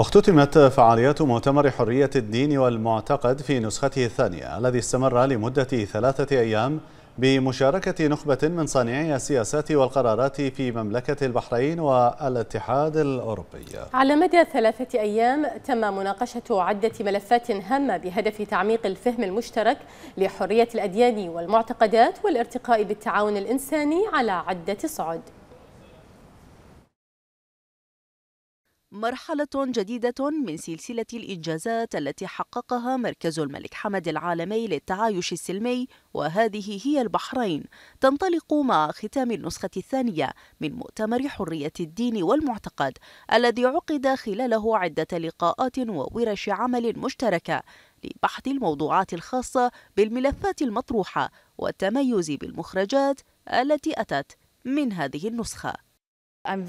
اختتمت فعاليات مؤتمر حرية الدين والمعتقد في نسخته الثانية الذي استمر لمدة ثلاثة أيام بمشاركة نخبة من صانعي السياسات والقرارات في مملكة البحرين والاتحاد الأوروبي على مدى ثلاثة أيام تم مناقشة عدة ملفات هامة بهدف تعميق الفهم المشترك لحرية الأديان والمعتقدات والارتقاء بالتعاون الإنساني على عدة صعد مرحلة جديدة من سلسلة الإنجازات التي حققها مركز الملك حمد العالمي للتعايش السلمي وهذه هي البحرين تنطلق مع ختام النسخة الثانية من مؤتمر حرية الدين والمعتقد الذي عقد خلاله عدة لقاءات وورش عمل مشتركة لبحث الموضوعات الخاصة بالملفات المطروحة والتميز بالمخرجات التي أتت من هذه النسخة Um,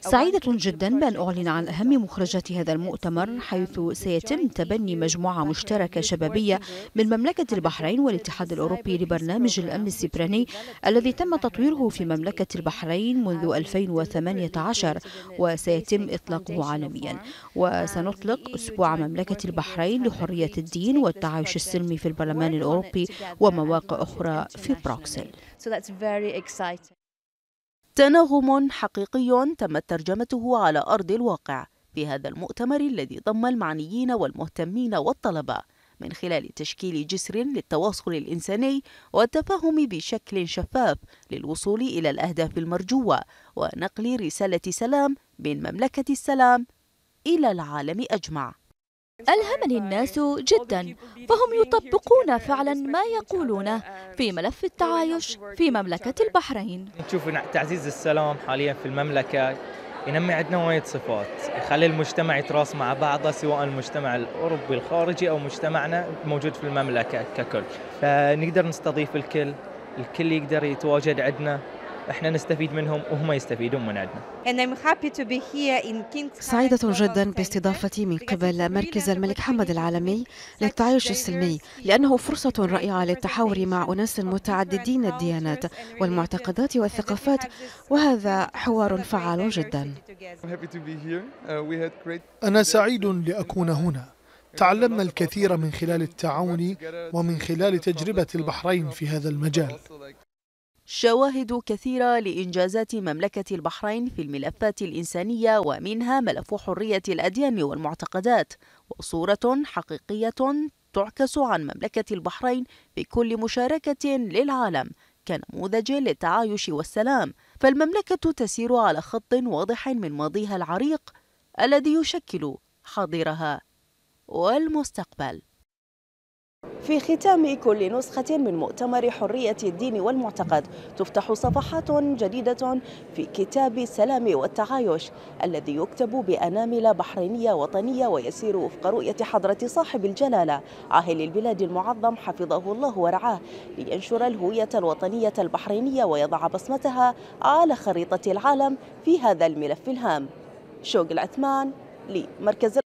سعيدة جدا بأن أعلن عن أهم مخرجات هذا المؤتمر حيث سيتم تبني مجموعة مشتركة شبابية من مملكة البحرين والاتحاد الأوروبي لبرنامج الأمن السبراني الذي تم تطويره في مملكة البحرين منذ 2018 وسيتم إطلاقه عالميا وسنطلق e أسبوع مملكة البحرين لحرية e الدين والتعايش السلمي في البرلمان الأوروبي ومواقع أخرى في بروكسل تناغم حقيقي تمت ترجمته على أرض الواقع في هذا المؤتمر الذي ضم المعنيين والمهتمين والطلبة من خلال تشكيل جسر للتواصل الإنساني والتفاهم بشكل شفاف للوصول إلى الأهداف المرجوة ونقل رسالة سلام من مملكة السلام إلى العالم أجمع ألهمني الناس جدا فهم يطبقون فعلا ما يقولونه في ملف التعايش في مملكة البحرين نشوف تعزيز السلام حاليا في المملكة ينمي عندنا وايد صفات يخلي المجتمع يتراص مع بعضه سواء المجتمع الأوروبي الخارجي أو مجتمعنا موجود في المملكة ككل فنقدر نستضيف الكل الكل يقدر يتواجد عندنا احنا نستفيد منهم وهم يستفيدون من عندنا. سعيدة جدا باستضافتي من قبل مركز الملك حمد العالمي للتعايش السلمي لأنه فرصة رائعة للتحاور مع أناس متعددين الديانات والمعتقدات والثقافات وهذا حوار فعال جدا. Uh, أنا سعيد لأكون هنا. تعلمنا الكثير من خلال التعاون ومن خلال تجربة البحرين في هذا المجال شواهد كثيرة لإنجازات مملكة البحرين في الملفات الإنسانية ومنها ملف حرية الأديان والمعتقدات وصورة حقيقية تعكس عن مملكة البحرين في كل مشاركة للعالم كنموذج للتعايش والسلام فالمملكة تسير على خط واضح من ماضيها العريق الذي يشكل حاضرها والمستقبل في ختام كل نسخة من مؤتمر حرية الدين والمعتقد تفتح صفحات جديدة في كتاب السلام والتعايش الذي يكتب بأنامل بحرينية وطنية ويسير وفق رؤية حضرة صاحب الجلالة عاهل البلاد المعظم حفظه الله ورعاه لينشر الهوية الوطنية البحرينية ويضع بصمتها على خريطة العالم في هذا الملف الهام شوق العثمان لمركز